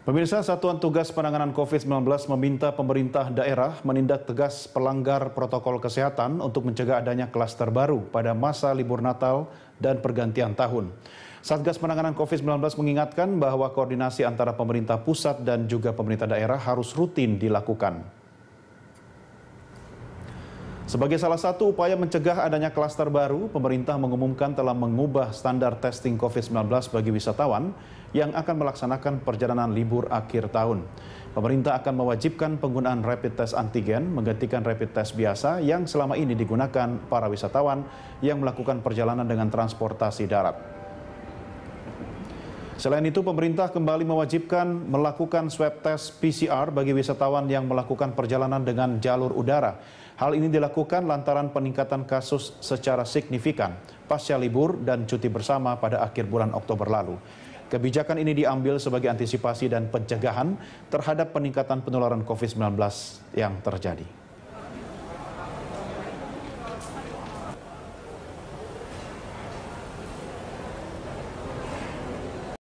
Pemirsa Satuan Tugas Penanganan COVID-19 meminta pemerintah daerah menindak tegas pelanggar protokol kesehatan untuk mencegah adanya klaster baru pada masa libur Natal dan pergantian tahun. Satgas Penanganan COVID-19 mengingatkan bahwa koordinasi antara pemerintah pusat dan juga pemerintah daerah harus rutin dilakukan. Sebagai salah satu upaya mencegah adanya klaster baru, pemerintah mengumumkan telah mengubah standar testing COVID-19 bagi wisatawan yang akan melaksanakan perjalanan libur akhir tahun. Pemerintah akan mewajibkan penggunaan rapid test antigen menggantikan rapid test biasa yang selama ini digunakan para wisatawan yang melakukan perjalanan dengan transportasi darat. Selain itu, pemerintah kembali mewajibkan melakukan swab test PCR bagi wisatawan yang melakukan perjalanan dengan jalur udara. Hal ini dilakukan lantaran peningkatan kasus secara signifikan pasca libur dan cuti bersama pada akhir bulan Oktober lalu. Kebijakan ini diambil sebagai antisipasi dan pencegahan terhadap peningkatan penularan COVID-19 yang terjadi.